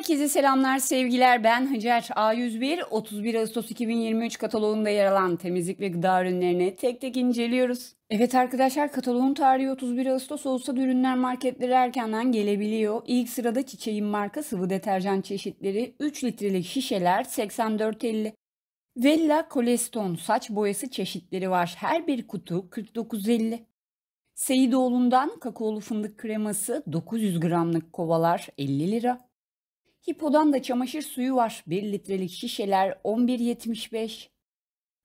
Herkese selamlar, sevgiler. Ben Hacer A101. 31 Ağustos 2023 kataloğunda yer alan temizlik ve gıda ürünlerini tek tek inceliyoruz. Evet arkadaşlar kataloğun tarihi 31 Ağustos olsa da ürünler marketlere erkenden gelebiliyor. İlk sırada çiçeğin marka sıvı deterjan çeşitleri 3 litrelik şişeler 84.50. Vella Koleston saç boyası çeşitleri var. Her bir kutu 49.50. Seyidoğlu'ndan kakaolu fındık kreması 900 gramlık kovalar 50 lira. Hipo'dan da çamaşır suyu var. 1 litrelik şişeler 11.75.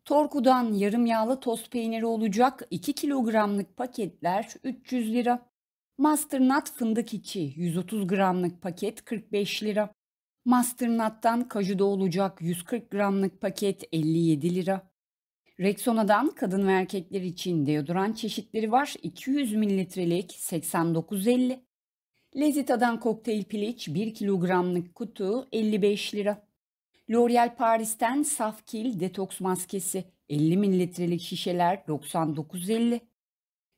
Torku'dan yarım yağlı tost peyniri olacak 2 kilogramlık paketler 300 lira. Masternut fındık içi 130 gramlık paket 45 lira. Masternut'tan kajuda olacak 140 gramlık paket 57 lira. Rexona'dan kadın ve erkekler için deodorant çeşitleri var. 200 mililitrelik 89.50. Lezita'dan kokteyl piliç 1 kilogramlık kutu 55 lira. L'Oreal Paris'ten saf kil detoks maskesi 50 mililitrelik şişeler 99.50.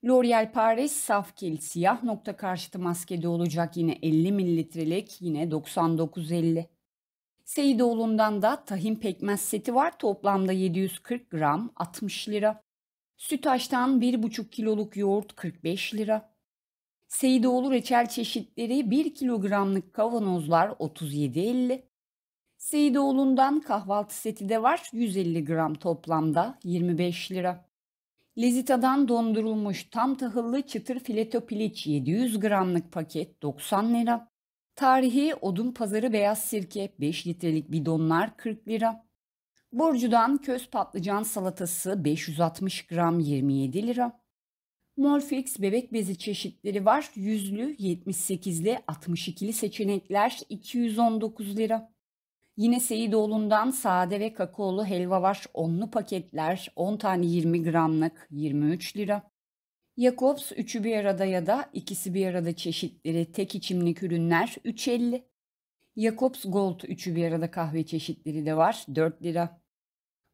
L'Oreal Paris saf kil siyah nokta karşıtı maskede olacak yine 50 mililitrelik yine 99.50. Seyidoğlu'ndan da tahin pekmez seti var toplamda 740 gram 60 lira. Sütaş'tan 1,5 kiloluk yoğurt 45 lira. Seydoğlu reçel çeşitleri 1 kilogramlık kavanozlar 37.50. Seydoğlundan kahvaltı seti de var 150 gram toplamda 25 lira. Lezita'dan dondurulmuş tam tahıllı çıtır fileto piliç 700 gramlık paket 90 lira. Tarihi odun pazarı beyaz sirke 5 litrelik bidonlar 40 lira. Borcu'dan köz patlıcan salatası 560 gram 27 lira. Molfix bebek bezi çeşitleri var. Yüzlü, 78'li, 62'li seçenekler 219 lira. Yine Seyidoğlu'ndan sade ve kakaolu helva var. Onlu paketler 10 tane 20 gramlık 23 lira. Jacobs üçü bir arada ya da ikisi bir arada çeşitleri tek içimlik ürünler 3.50. Jacobs Gold üçü bir arada kahve çeşitleri de var 4 lira.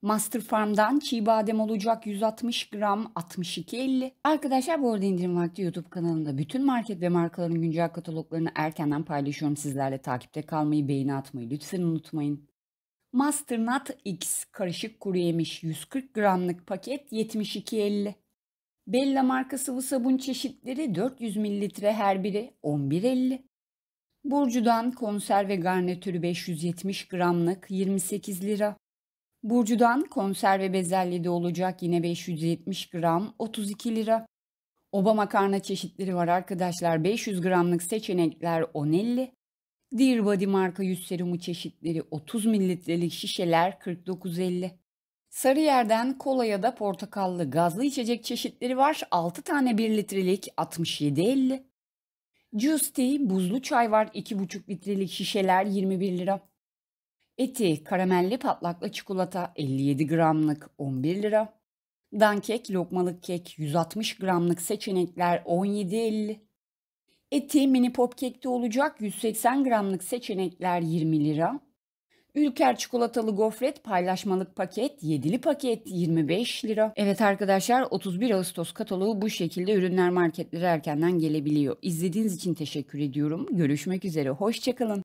Master Farm'dan çiğ badem olacak 160 gram 62.50. Arkadaşlar bu arada indirim vakti YouTube kanalında bütün market ve markaların güncel kataloglarını erkenden paylaşıyorum. Sizlerle takipte kalmayı, beğeni atmayı lütfen unutmayın. Masternut X karışık kuru yemiş 140 gramlık paket 72.50. Bella marka sıvı sabun çeşitleri 400 mililitre her biri 11.50. Burcu'dan konserve garnitürü 570 gramlık 28 lira. Burcu'dan konserve bezelyede olacak yine 570 gram 32 lira. Oba makarna çeşitleri var arkadaşlar. 500 gramlık seçenekler 10.50. Dear Body marka yüz serumu çeşitleri 30 mililitrelik şişeler 49.50. Sarıyer'den kola ya da portakallı gazlı içecek çeşitleri var. 6 tane 1 litrelik 67.50. Juice buzlu çay var 2,5 litrelik şişeler 21 lira. Eti karamelli patlaklı çikolata 57 gramlık 11 lira. Dankek lokmalık kek 160 gramlık seçenekler 17.50. Eti mini pop kekte olacak 180 gramlık seçenekler 20 lira. Ülker çikolatalı gofret paylaşmalık paket, yedili paket 25 lira. Evet arkadaşlar 31 Ağustos kataloğu bu şekilde ürünler marketlere erkenden gelebiliyor. İzlediğiniz için teşekkür ediyorum. Görüşmek üzere, hoşçakalın.